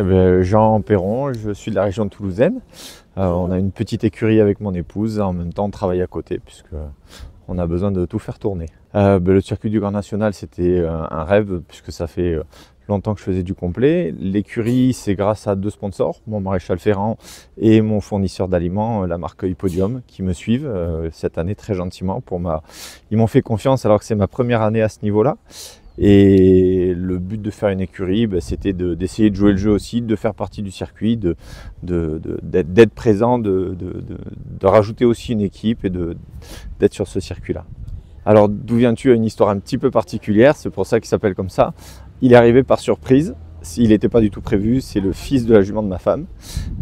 Eh ben, Jean Perron, je suis de la région de toulousaine. Euh, on a une petite écurie avec mon épouse, en même temps on travaille à côté puisque on a besoin de tout faire tourner. Euh, ben, le circuit du Grand National, c'était euh, un rêve puisque ça fait longtemps que je faisais du complet. L'écurie, c'est grâce à deux sponsors, mon maréchal Ferrand et mon fournisseur d'aliments, la marque Podium, qui me suivent cette année très gentiment pour ma. Ils m'ont fait confiance alors que c'est ma première année à ce niveau-là et le but de faire une écurie, bah, c'était d'essayer de, jouer le jeu aussi, de faire partie du circuit, d'être présent, de, rajouter aussi une équipe et d'être sur ce circuit-là. Alors d'où viens-tu à une histoire un petit peu particulière, c'est pour ça qu'il s'appelle comme ça. Il est arrivé par surprise, il n'était pas du tout prévu, c'est le fils de la jument de ma femme.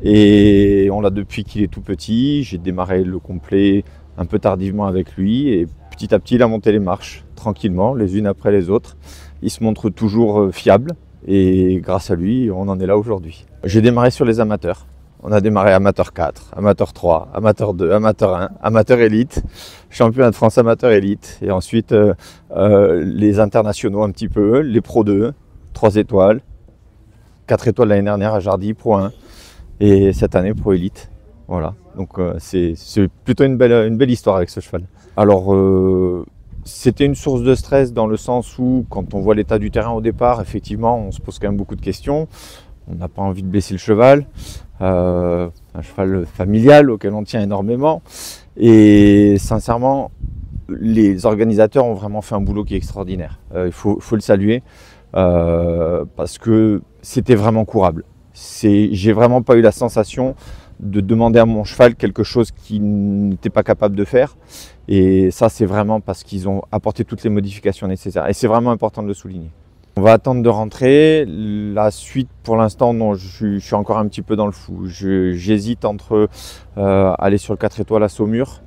Et on l'a depuis qu'il est tout petit, j'ai démarré le complet un peu tardivement avec lui et petit à petit il a monté les marches tranquillement, les unes après les autres. Il se montre toujours euh, fiable et grâce à lui, on en est là aujourd'hui. J'ai démarré sur les amateurs. On a démarré amateur 4, amateur 3, amateur 2, amateur 1, amateur élite, championnat de France amateur élite, et ensuite euh, euh, les internationaux un petit peu, les pro 2, 3 étoiles, 4 étoiles l'année dernière à Jardy, pro 1, et cette année pro élite. Voilà, donc c'est plutôt une belle, une belle histoire avec ce cheval. Alors, c'était une source de stress dans le sens où, quand on voit l'état du terrain au départ, effectivement, on se pose quand même beaucoup de questions. On n'a pas envie de baisser le cheval. Euh, un cheval familial auquel on tient énormément. Et sincèrement, les organisateurs ont vraiment fait un boulot qui est extraordinaire. Euh, il faut, le saluer euh, parce que c'était vraiment courable. J'ai vraiment pas eu la sensation de demander à mon cheval quelque chose qu'il n'était pas capable de faire. Et ça, c'est vraiment parce qu'ils ont apporté toutes les modifications nécessaires. Et c'est vraiment important de le souligner. On va attendre de rentrer. La suite, pour l'instant, non, je, suis encore un petit peu dans le fou J'hésite entre euh, aller sur le 4 étoiles à Saumur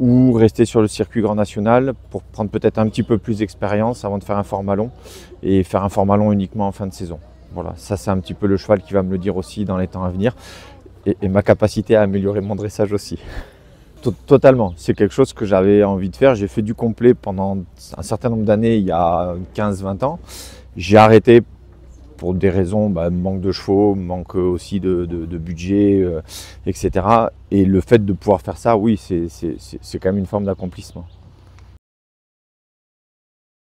ou rester sur le circuit Grand National pour prendre peut-être un petit peu plus d'expérience avant de faire un format long et faire un format long uniquement en fin de saison. Voilà, ça c'est un petit peu le cheval qui va me le dire aussi dans les temps à venir et, ma capacité à améliorer mon dressage aussi. Totalement, c'est quelque chose que j'avais envie de faire. J'ai fait du complet pendant un certain nombre d'années, il y a 15-20 ans. J'ai arrêté pour des raisons, bah, manque de chevaux, manque aussi de, budget, euh, etc. Et le fait de pouvoir faire ça, oui, c'est quand même une forme d'accomplissement.